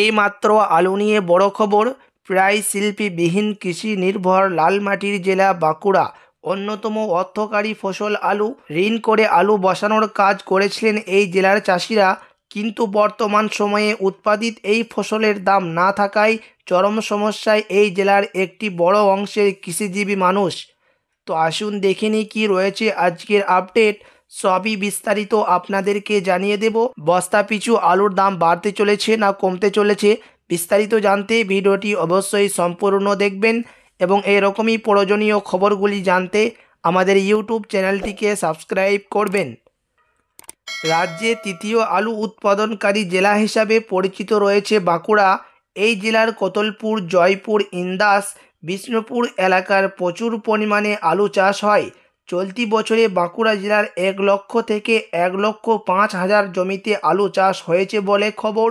এইমাত্র আলু নিয়ে বড় খবর প্রায় শিল্পীবিহীন কৃষি নির্ভর লালমাটির জেলা বাঁকুড়া অন্যতম অর্থকারী ফসল আলু ঋণ করে আলু বসানোর কাজ করেছিলেন এই জেলার চাষিরা কিন্তু বর্তমান সময়ে উৎপাদিত এই ফসলের দাম না থাকায় চরম সমস্যায় এই জেলার একটি বড় অংশের কৃষিজীবী মানুষ তো আসুন দেখে নিই কী রয়েছে আজকের আপডেট সবই বিস্তারিত আপনাদেরকে জানিয়ে দেব বস্তা পিছু আলুর দাম বাড়তে চলেছে না কমতে চলেছে বিস্তারিত জানতে ভিডিওটি অবশ্যই সম্পূর্ণ দেখবেন এবং এরকমই প্রয়োজনীয় খবরগুলি জানতে আমাদের ইউটিউব চ্যানেলটিকে সাবস্ক্রাইব করবেন রাজ্যে তৃতীয় আলু উৎপাদনকারী জেলা হিসাবে পরিচিত রয়েছে বাঁকুড়া এই জেলার কতলপুর জয়পুর ইন্দাস বিষ্ণুপুর এলাকার প্রচুর পরিমাণে আলু চাষ হয় চলতি বছরে বাঁকুড়া জেলার এক লক্ষ থেকে এক লক্ষ পাঁচ হাজার জমিতে আলু চাষ হয়েছে বলে খবর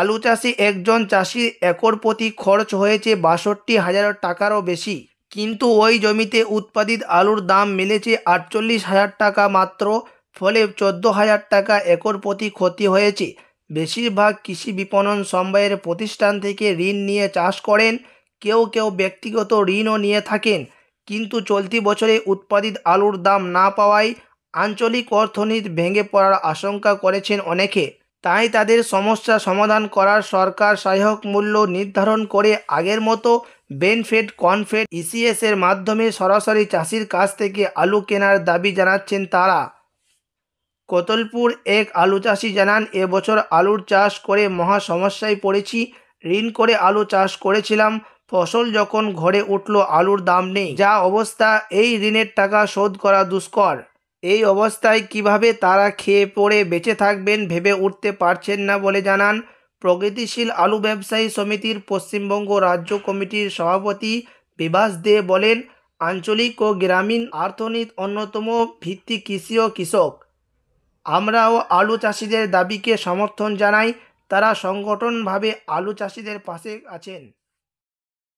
আলু চাষে একজন চাষির একর প্রতি খরচ হয়েছে বাষট্টি হাজার টাকারও বেশি কিন্তু ওই জমিতে উৎপাদিত আলুর দাম মিলেছে আটচল্লিশ হাজার টাকা মাত্র ফলে চোদ্দ হাজার টাকা একর প্রতি ক্ষতি হয়েছে বেশিরভাগ কৃষি বিপণন সমবায়ের প্রতিষ্ঠান থেকে ঋণ নিয়ে চাষ করেন কেউ কেউ ব্যক্তিগত ঋণও নিয়ে থাকেন কিন্তু চলতি বছরে উৎপাদিত আলুর দাম না পাওয়ায় আঞ্চলিক অর্থনীতি ভেঙে পড়ার আশঙ্কা করেছেন অনেকে তাই তাদের সমস্যা সমাধান করার সরকার সহায়ক মূল্য নির্ধারণ করে আগের মতো বেনফেড কনফেড ইসিএসের মাধ্যমে সরাসরি চাষির কাছ থেকে আলু কেনার দাবি জানাচ্ছেন তারা কোতলপুর এক আলু চাষি জানান এবছর আলুর চাষ করে মহা সমস্যায় পড়েছি ঋণ করে আলু চাষ করেছিলাম ফসল যখন ঘরে উঠল আলুর দাম নেই যা অবস্থা এই ঋণের টাকা শোধ করা দুষ্কর এই অবস্থায় কিভাবে তারা খেয়ে পড়ে বেঁচে থাকবেন ভেবে উঠতে পারছেন না বলে জানান প্রগতিশীল আলু ব্যবসায়ী সমিতির পশ্চিমবঙ্গ রাজ্য কমিটির সভাপতি বিভাস দে বলেন আঞ্চলিক ও গ্রামীণ অর্থনীতি অন্যতম ভিত্তি কৃষি ও কৃষক আমরাও আলু চাষিদের দাবিকে সমর্থন জানাই তারা সংগঠনভাবে আলু চাষিদের পাশে আছেন